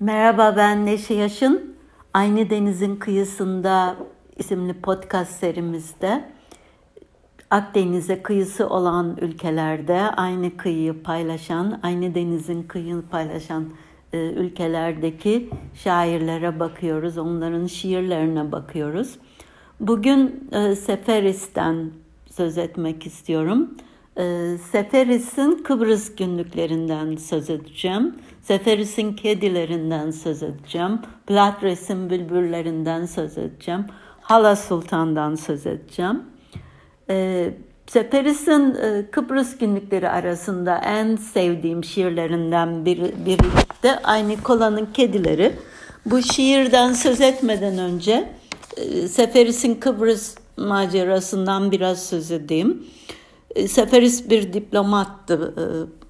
Merhaba ben Neşe Yaşın. Aynı Deniz'in kıyısında isimli podcast serimizde Akdeniz'e kıyısı olan ülkelerde aynı kıyıyı paylaşan, aynı denizin kıyını paylaşan e, ülkelerdeki şairlere bakıyoruz, onların şiirlerine bakıyoruz. Bugün e, Seferis'ten söz etmek istiyorum. Ee, Seferis'in Kıbrıs günlüklerinden söz edeceğim. Seferis'in kedilerinden söz edeceğim. Platres'in bülbüllerinden söz edeceğim. Hala Sultan'dan söz edeceğim. Ee, Seferis'in e, Kıbrıs günlükleri arasında en sevdiğim şiirlerinden biri, biri de aynı kolanın Kedileri. Bu şiirden söz etmeden önce e, Seferis'in Kıbrıs macerasından biraz söz edeyim. E, Seferis bir diplomattı e,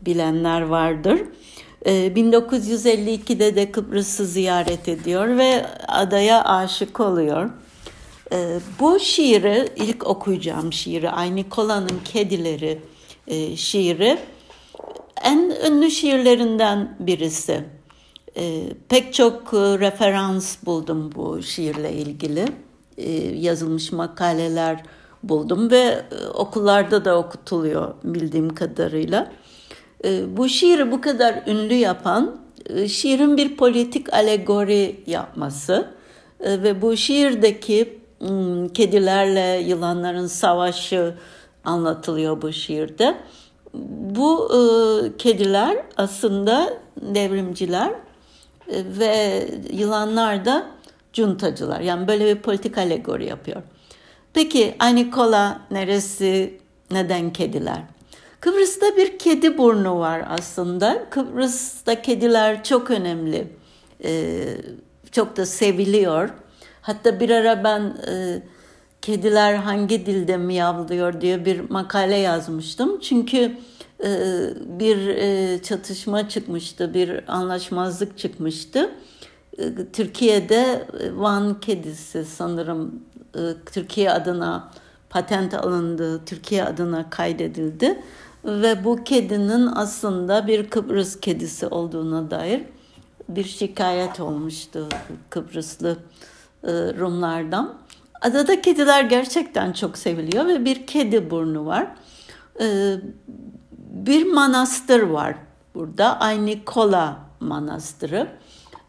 bilenler vardır. 1952'de e, de Kıbrıs'ı ziyaret ediyor ve adaya aşık oluyor. Bu şiiri, ilk okuyacağım şiiri, Ay Kolan'ın Kedileri şiiri en ünlü şiirlerinden birisi. Pek çok referans buldum bu şiirle ilgili. Yazılmış makaleler, makaleler buldum ve e, okullarda da okutuluyor bildiğim kadarıyla. E, bu şiiri bu kadar ünlü yapan e, şiirin bir politik alegori yapması ve bu şiirdeki hmm, kedilerle yılanların savaşı anlatılıyor bu şiirde. Bu kediler aslında devrimciler ve yılanlar da cuntacılar. Yani böyle bir politik alegori yapıyor. Peki Anikola neresi? Neden kediler? Kıbrıs'ta bir kedi burnu var aslında. Kıbrıs'ta kediler çok önemli. Ee, çok da seviliyor. Hatta bir ara ben e, kediler hangi dilde miyavlıyor diye bir makale yazmıştım. Çünkü e, bir e, çatışma çıkmıştı, bir anlaşmazlık çıkmıştı. E, Türkiye'de e, Van kedisi sanırım e, Türkiye adına patent alındı, Türkiye adına kaydedildi ve bu kedinin aslında bir Kıbrıs kedisi olduğuna dair bir şikayet olmuştu Kıbrıslı e, Rumlardan. Adada kediler gerçekten çok seviliyor ve bir kedi burnu var. E, bir manastır var burada. Aynikola Manastırı.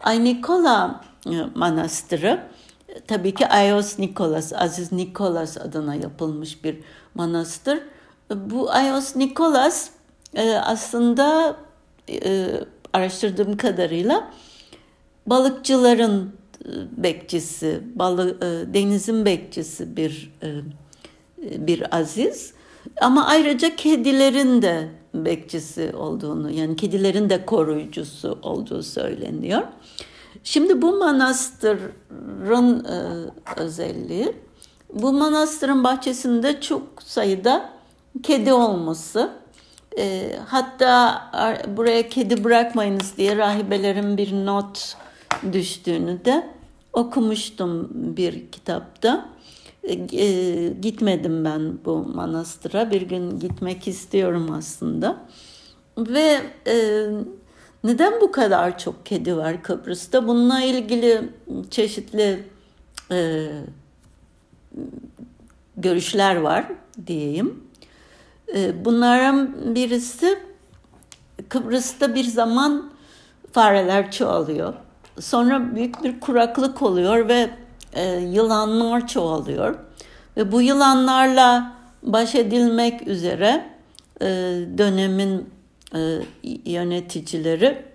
Aynikola Manastırı tabii ki Ayos Nikolas, Aziz Nikolas adına yapılmış bir manastır. Bu Ayos Nikolas e, aslında e, araştırdığım kadarıyla balıkçıların e, bekçisi, balı, denizin bekçisi bir bir aziz. Ama ayrıca kedilerin de bekçisi olduğunu, yani kedilerin de koruyucusu olduğu söyleniyor. Şimdi bu manastırın e, özelliği, bu manastırın bahçesinde çok sayıda kedi olması. E, hatta buraya kedi bırakmayınız diye rahibelerin bir not düştüğünü de okumuştum bir kitapta. E, e gitmedim ben bu manastıra. Bir gün gitmek istiyorum aslında. Ve e, neden bu kadar çok kedi var Kıbrıs'ta? Bununla ilgili çeşitli e, görüşler var diyeyim. E, bunların birisi Kıbrıs'ta bir zaman fareler çoğalıyor. Sonra büyük bir kuraklık oluyor ve e, yılanlar çoğalıyor. Ve bu yılanlarla baş edilmek üzere e, dönemin e, yöneticileri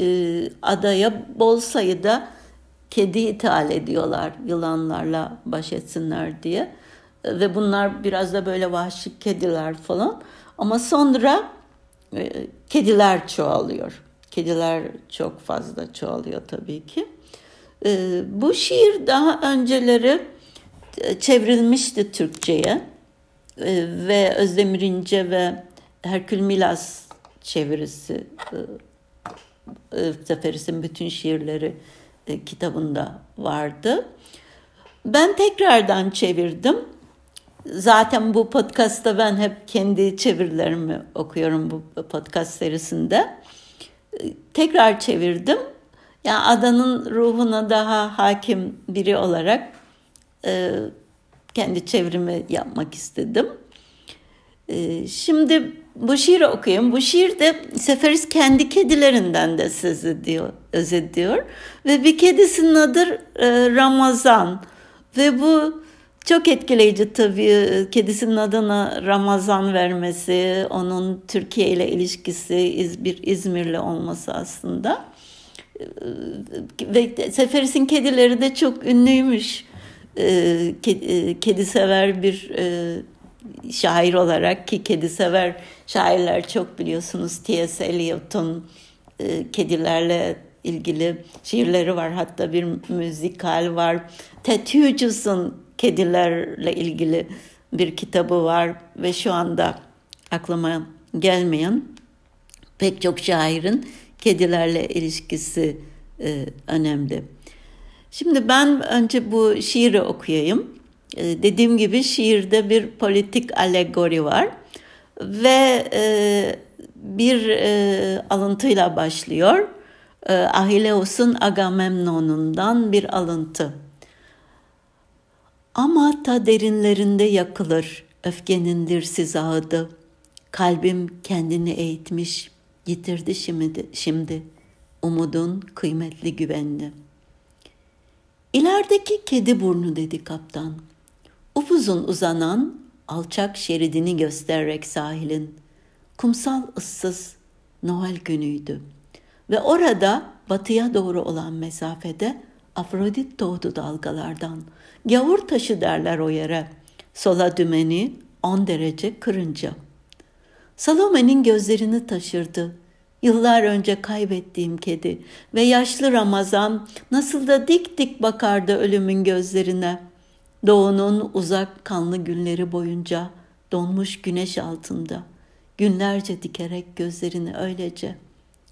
e, adaya bol sayıda kedi ithal ediyorlar yılanlarla baş etsinler diye. E, ve bunlar biraz da böyle vahşi kediler falan. Ama sonra kediler çoğalıyor. Kediler çok fazla çoğalıyor tabii ki. bu şiir daha önceleri çevrilmişti Türkçe'ye ve Özdemir İnce ve Herkül Milas çevirisi e, e, Zaferis'in bütün şiirleri e, kitabında vardı. Ben tekrardan çevirdim. Zaten bu podcast'ta ben hep kendi çevirilerimi okuyorum bu podcast serisinde. Tekrar çevirdim. Yani adanın ruhuna daha hakim biri olarak kendi çevrimi yapmak istedim. Ee, şimdi bu şiir okuyayım. Bu şiirde Seferis kendi kedilerinden de söz ediyor, özetliyor Ve bir kedisinin adı e, Ramazan. Ve bu çok etkileyici tabii ee, kedisinin adına Ramazan vermesi, onun Türkiye ile ilişkisi, bir İzmirli olması aslında. Ee, ve Seferis'in kedileri de çok ünlüymüş. E, Kedi sever bir e, şair olarak ki kedi sever şairler çok biliyorsunuz. T.S. Eliot'un e, kedilerle ilgili şiirleri var. Hatta bir müzikal var. Ted Hughes'un kedilerle ilgili bir kitabı var ve şu anda aklıma gelmeyen pek çok şairin kedilerle ilişkisi e, önemli. Şimdi ben önce bu şiiri okuyayım. Ee, dediğim gibi şiirde bir politik alegori var ve e, bir e, alıntıyla başlıyor. E, Ahileus'un Agamemnon'undan bir alıntı. Ama ta derinlerinde yakılır öfkenindir siz ağıdı. Kalbim kendini eğitmiş, yitirdi şimdi, şimdi. Umudun kıymetli güvenli. İlerideki kedi burnu dedi kaptan.'' upuzun uzanan alçak şeridini göstererek sahilin. Kumsal ıssız Noel günüydü. Ve orada batıya doğru olan mesafede Afrodit doğdu dalgalardan. Gavur taşı derler o yere. Sola dümeni 10 derece kırınca. Salome'nin gözlerini taşırdı. Yıllar önce kaybettiğim kedi ve yaşlı Ramazan nasıl da dik dik bakardı ölümün gözlerine.'' Doğunun uzak kanlı günleri boyunca donmuş güneş altında günlerce dikerek gözlerini öylece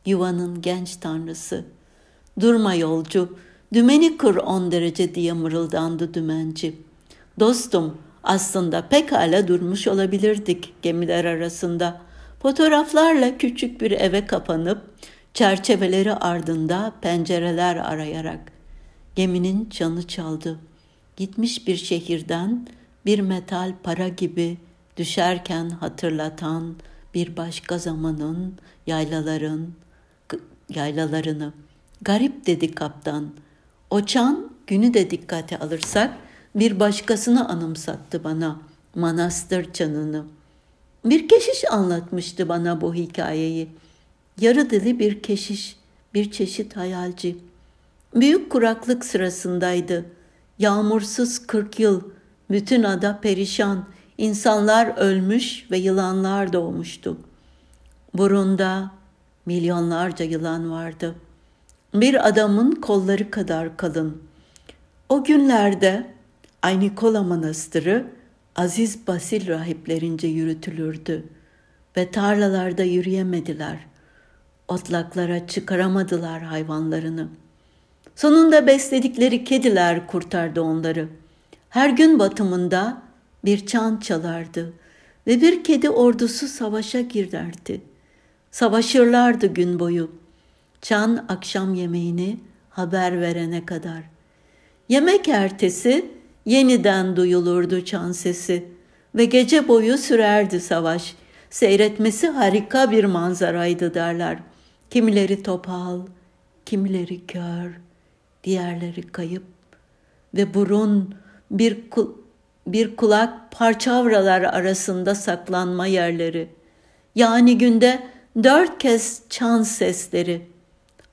yuvanın genç tanrısı. Durma yolcu, dümeni kır on derece diye mırıldandı dümenci. Dostum, aslında pekala durmuş olabilirdik gemiler arasında. Fotoğraflarla küçük bir eve kapanıp çerçeveleri ardında pencereler arayarak. Geminin canı çaldı.'' gitmiş bir şehirden bir metal para gibi düşerken hatırlatan bir başka zamanın yaylaların yaylalarını. Garip dedi kaptan. O çan günü de dikkate alırsak bir başkasını anımsattı bana manastır çanını. Bir keşiş anlatmıştı bana bu hikayeyi. Yarı dili bir keşiş, bir çeşit hayalci. Büyük kuraklık sırasındaydı.'' Yağmursuz kırk yıl, bütün ada perişan, insanlar ölmüş ve yılanlar doğmuştu. Burunda milyonlarca yılan vardı. Bir adamın kolları kadar kalın. O günlerde Ay Nikola Manastırı Aziz Basil rahiplerince yürütülürdü ve tarlalarda yürüyemediler. Otlaklara çıkaramadılar hayvanlarını.'' Sonunda besledikleri kediler kurtardı onları. Her gün batımında bir çan çalardı ve bir kedi ordusu savaşa girerdi. Savaşırlardı gün boyu. Çan akşam yemeğini haber verene kadar. Yemek ertesi yeniden duyulurdu çan sesi ve gece boyu sürerdi savaş. Seyretmesi harika bir manzaraydı derler. Kimileri topal, kimileri kör.'' diğerleri kayıp ve burun bir ku bir kulak parçavralar arasında saklanma yerleri. Yani günde dört kez çan sesleri.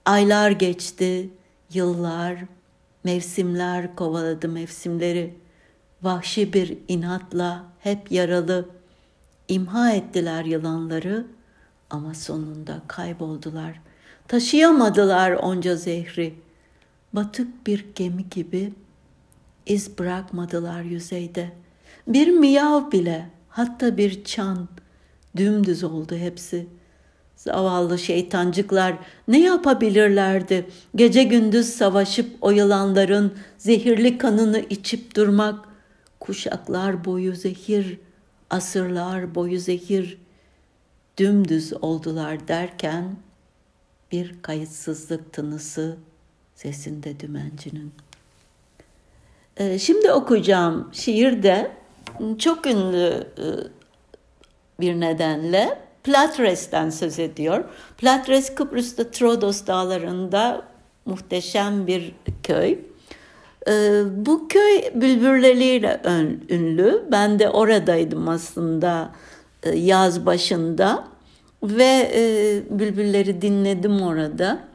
Aylar geçti, yıllar, mevsimler kovaladı mevsimleri. Vahşi bir inatla hep yaralı. imha ettiler yılanları ama sonunda kayboldular. Taşıyamadılar onca zehri.'' batık bir gemi gibi iz bırakmadılar yüzeyde. Bir miyav bile, hatta bir çan, dümdüz oldu hepsi. Zavallı şeytancıklar ne yapabilirlerdi? Gece gündüz savaşıp o yılanların zehirli kanını içip durmak, kuşaklar boyu zehir, asırlar boyu zehir, dümdüz oldular derken bir kayıtsızlık tınısı sesinde dümencinin. Ee, şimdi okuyacağım şiir de çok ünlü e, bir nedenle Platres'ten söz ediyor. Platres Kıbrıs'ta Trodos dağlarında muhteşem bir köy. Ee, bu köy bülbürleriyle ünlü. Ben de oradaydım aslında e, yaz başında ve e, bülbürleri dinledim orada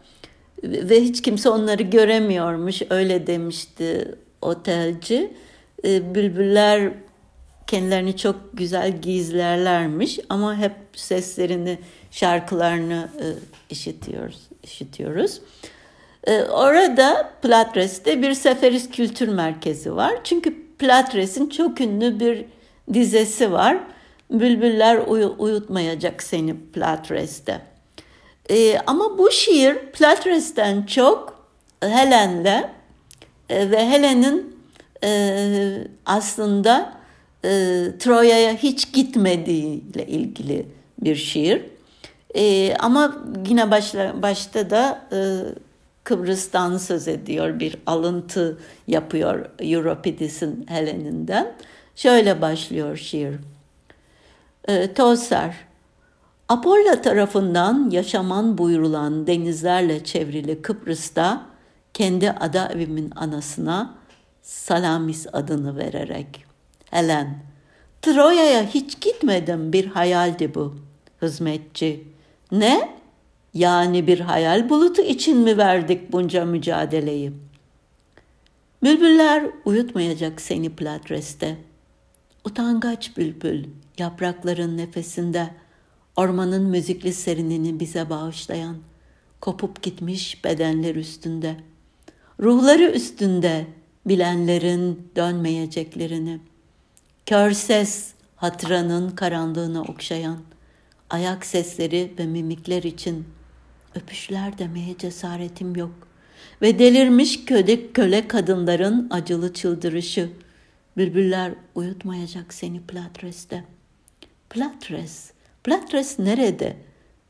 ve hiç kimse onları göremiyormuş öyle demişti otelci. Ee, bülbüller kendilerini çok güzel gizlerlermiş ama hep seslerini, şarkılarını e, işitiyoruz. işitiyoruz. Ee, orada Platres'te bir Seferis Kültür Merkezi var. Çünkü Platres'in çok ünlü bir dizesi var. Bülbüller uy- uyutmayacak seni Platres'te. E, ama bu şiir Plateres'ten çok e, Helen'de e, ve Helen'in e, aslında e, Troya'ya hiç gitmediğiyle ilgili bir şiir. E, ama yine başla, başta da e, Kıbrıs'tan söz ediyor bir alıntı yapıyor Euripides'in Helen'inden. Şöyle başlıyor şiir. E, Tosar Apollo tarafından yaşaman buyurulan denizlerle çevrili Kıbrıs'ta kendi ada evimin anasına Salamis adını vererek. Helen, Troya'ya hiç gitmedim bir hayaldi bu. Hizmetçi, ne? Yani bir hayal bulutu için mi verdik bunca mücadeleyi? Bülbüller uyutmayacak seni Platres'te. Utangaç bülbül, yaprakların nefesinde.'' Ormanın müzikli serinini bize bağışlayan, kopup gitmiş bedenler üstünde, ruhları üstünde bilenlerin dönmeyeceklerini, kör ses hatıranın karanlığını okşayan, ayak sesleri ve mimikler için öpüşler demeye cesaretim yok. Ve delirmiş köle, köle kadınların acılı çıldırışı. Bülbüller uyutmayacak seni Platres'te. Platres Platres nerede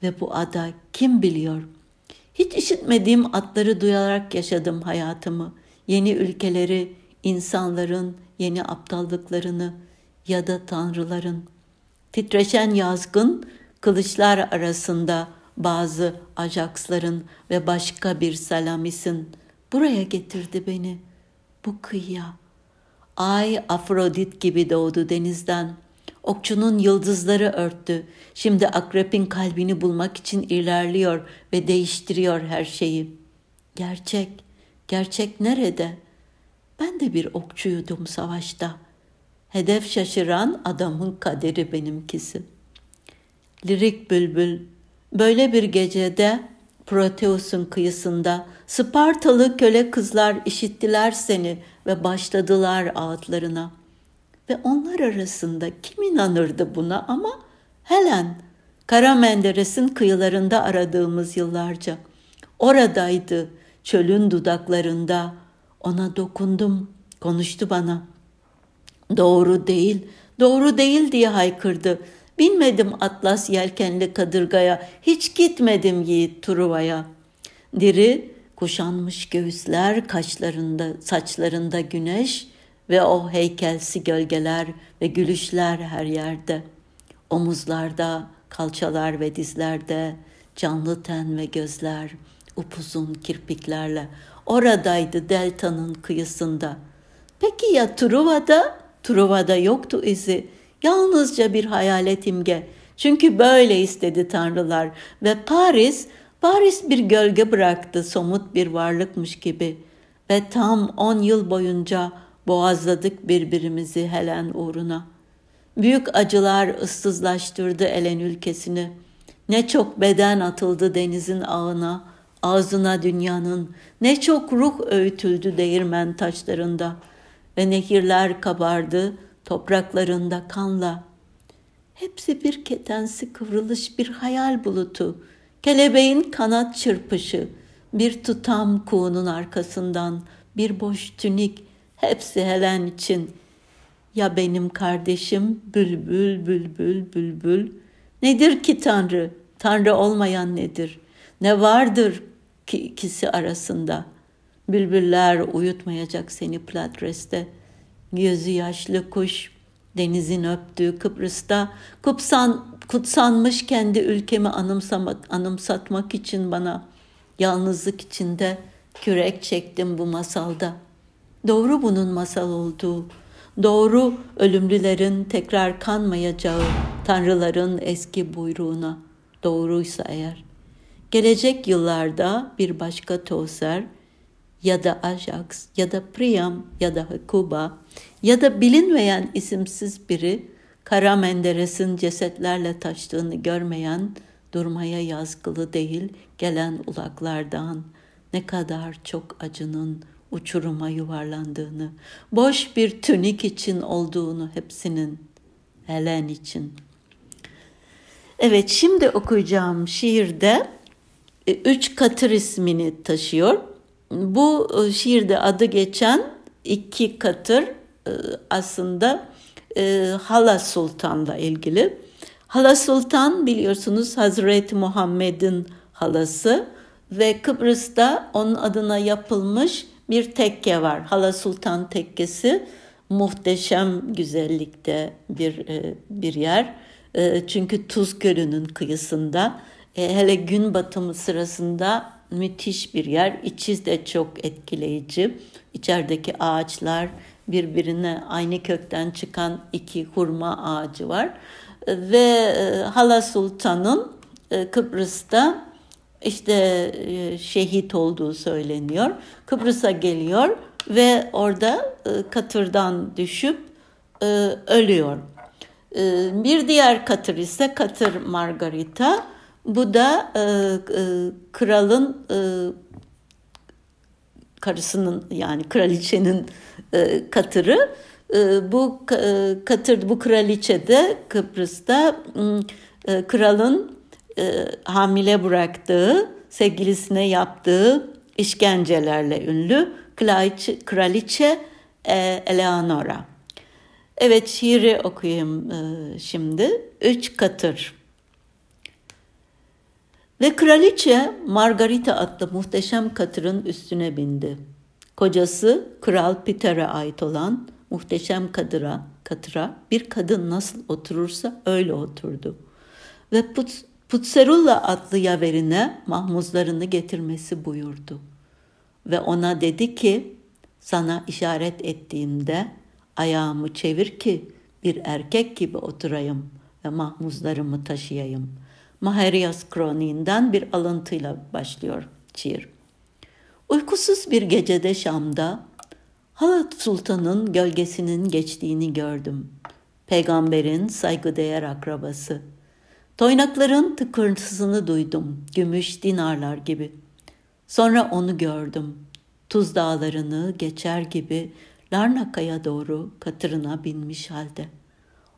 ve bu ada kim biliyor? Hiç işitmediğim atları duyarak yaşadım hayatımı. Yeni ülkeleri, insanların yeni aptallıklarını ya da tanrıların. Titreşen yazgın kılıçlar arasında bazı ajaksların ve başka bir salamisin buraya getirdi beni bu kıyıya. Ay Afrodit gibi doğdu denizden. Okçunun yıldızları örttü. Şimdi akrepin kalbini bulmak için ilerliyor ve değiştiriyor her şeyi. Gerçek, gerçek nerede? Ben de bir okçuydum savaşta. Hedef şaşıran adamın kaderi benimkisi. Lirik Bülbül, böyle bir gecede Proteus'un kıyısında Spartalı köle kızlar işittiler seni ve başladılar ağıtlarına.'' ve onlar arasında kim inanırdı buna ama Helen, Kara Menderes'in kıyılarında aradığımız yıllarca. Oradaydı, çölün dudaklarında. Ona dokundum, konuştu bana. Doğru değil, doğru değil diye haykırdı. Binmedim atlas yelkenli kadırgaya, hiç gitmedim yiğit Truva'ya. Diri, kuşanmış göğüsler kaşlarında, saçlarında güneş, ve o heykelsi gölgeler ve gülüşler her yerde. Omuzlarda, kalçalar ve dizlerde, canlı ten ve gözler, upuzun kirpiklerle. Oradaydı deltanın kıyısında. Peki ya Truva'da? Truva'da yoktu izi. Yalnızca bir hayalet imge. Çünkü böyle istedi tanrılar ve Paris, Paris bir gölge bıraktı somut bir varlıkmış gibi. Ve tam on yıl boyunca Boğazladık birbirimizi Helen uğruna. Büyük acılar ıssızlaştırdı Elen ülkesini. Ne çok beden atıldı denizin ağına, ağzına dünyanın. Ne çok ruh öğütüldü değirmen taşlarında. Ve nehirler kabardı topraklarında kanla. Hepsi bir ketensi kıvrılış bir hayal bulutu. Kelebeğin kanat çırpışı, bir tutam kuğunun arkasından, bir boş tünik, Hepsi Helen için. Ya benim kardeşim bülbül bülbül bülbül. Nedir ki Tanrı? Tanrı olmayan nedir? Ne vardır ki ikisi arasında? Bülbüller uyutmayacak seni Platres'te. Gözü yaşlı kuş denizin öptüğü Kıbrıs'ta kupsan, kutsanmış kendi ülkemi anımsamak, anımsatmak için bana yalnızlık içinde kürek çektim bu masalda doğru bunun masal olduğu, doğru ölümlülerin tekrar kanmayacağı tanrıların eski buyruğuna doğruysa eğer. Gelecek yıllarda bir başka Tozer ya da Ajax ya da Priam ya da Hakuba ya da bilinmeyen isimsiz biri Kara Menderes'in cesetlerle taştığını görmeyen durmaya yazgılı değil gelen ulaklardan ne kadar çok acının uçuruma yuvarlandığını, boş bir tünik için olduğunu hepsinin, Helen için. Evet şimdi okuyacağım şiirde e, üç katır ismini taşıyor. Bu e, şiirde adı geçen iki katır e, aslında Hala Sultan'la ilgili. Hala Sultan biliyorsunuz Hazreti Muhammed'in halası ve Kıbrıs'ta onun adına yapılmış bir tekke var. Hala Sultan Tekkesi muhteşem güzellikte bir e, bir yer. E, çünkü Tuz Gölü'nün kıyısında e, hele gün batımı sırasında müthiş bir yer. İçi de çok etkileyici. İçerideki ağaçlar birbirine aynı kökten çıkan iki hurma ağacı var. Ve Hala Sultan'ın Kıbrıs'ta işte e, şehit olduğu söyleniyor. Kıbrıs'a geliyor ve orada e, katırdan düşüp e, ölüyor. Bir diğer katır ise katır Margarita. Bu da kralın karısının yani kraliçenin katırı. Bu katır bu kraliçe de Kıbrıs'ta kralın e, hamile bıraktığı, sevgilisine yaptığı işkencelerle ünlü Kraliçe, Kraliçe e, Eleanora. Evet şiiri okuyayım e, şimdi. Üç Katır. Ve kraliçe Margarita adlı muhteşem katırın üstüne bindi. Kocası Kral Peter'e ait olan muhteşem kadıra, katıra bir kadın nasıl oturursa öyle oturdu. Ve put, Putserulla adlı yaverine mahmuzlarını getirmesi buyurdu. Ve ona dedi ki, sana işaret ettiğimde ayağımı çevir ki bir erkek gibi oturayım ve mahmuzlarımı taşıyayım. Maherias Kroniğinden bir alıntıyla başlıyor şiir. Uykusuz bir gecede Şam'da Halat Sultan'ın gölgesinin geçtiğini gördüm. Peygamberin saygıdeğer akrabası.'' Toynakların tıkırtısını duydum, gümüş dinarlar gibi. Sonra onu gördüm. Tuz dağlarını geçer gibi Larnaka'ya doğru katırına binmiş halde.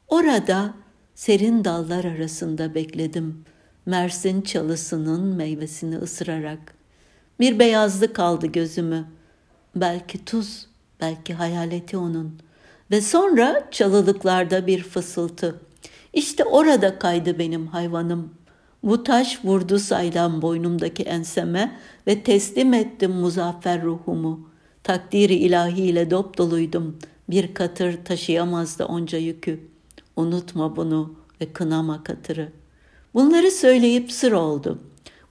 Orada serin dallar arasında bekledim. Mersin çalısının meyvesini ısırarak. Bir beyazlık kaldı gözümü. Belki tuz, belki hayaleti onun. Ve sonra çalılıklarda bir fısıltı. İşte orada kaydı benim hayvanım. Bu taş vurdu saydan boynumdaki enseme ve teslim ettim muzaffer ruhumu. Takdiri ilahiyle dop doluydum. Bir katır taşıyamazdı onca yükü. Unutma bunu ve kınama katırı. Bunları söyleyip sır oldu.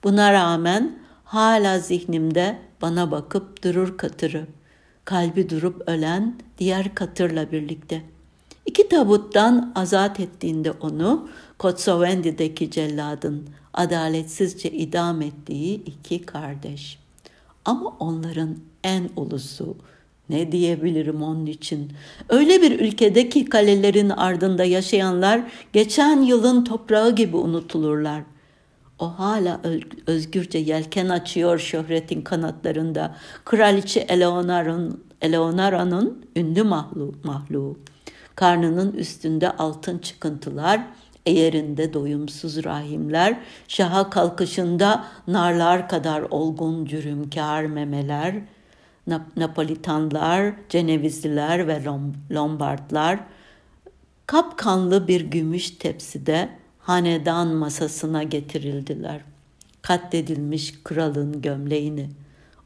Buna rağmen hala zihnimde bana bakıp durur katırı. Kalbi durup ölen diğer katırla birlikte.'' İki tabuttan azat ettiğinde onu Kotsovendi'deki celladın adaletsizce idam ettiği iki kardeş. Ama onların en ulusu ne diyebilirim onun için? Öyle bir ülkedeki kalelerin ardında yaşayanlar geçen yılın toprağı gibi unutulurlar. O hala özgürce yelken açıyor şöhretin kanatlarında. Kraliçe Eleonora'nın ünlü mahlu, mahluğu karnının üstünde altın çıkıntılar, eğerinde doyumsuz rahimler, şaha kalkışında narlar kadar olgun cürümkar memeler, Napolitanlar, Cenevizliler ve Lom- Lombardlar, kapkanlı bir gümüş tepside hanedan masasına getirildiler. Katledilmiş kralın gömleğini.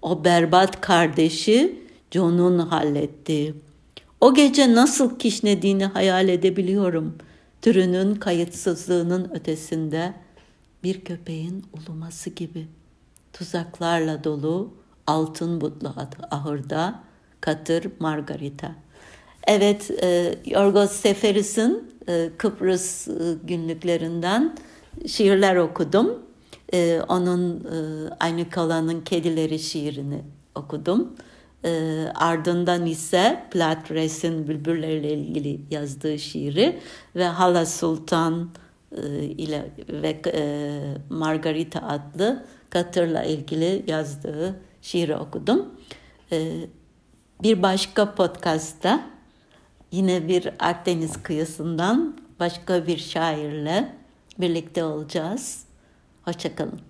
O berbat kardeşi John'un halletti.'' O gece nasıl kişnediğini hayal edebiliyorum. Türünün kayıtsızlığının ötesinde bir köpeğin uluması gibi. Tuzaklarla dolu altın butlu ahırda katır Margarita. Evet, e, Yorgos Seferis'in e, Kıbrıs e, günlüklerinden şiirler okudum. E, onun e, Aynı Kalan'ın Kedileri şiirini okudum e, ardından ise Platres'in bülbüllerle ilgili yazdığı şiiri ve Hala Sultan e, ile ve e, Margarita adlı Katır'la ilgili yazdığı şiiri okudum. E, bir başka podcast'ta yine bir Akdeniz kıyısından başka bir şairle birlikte olacağız. Hoşçakalın.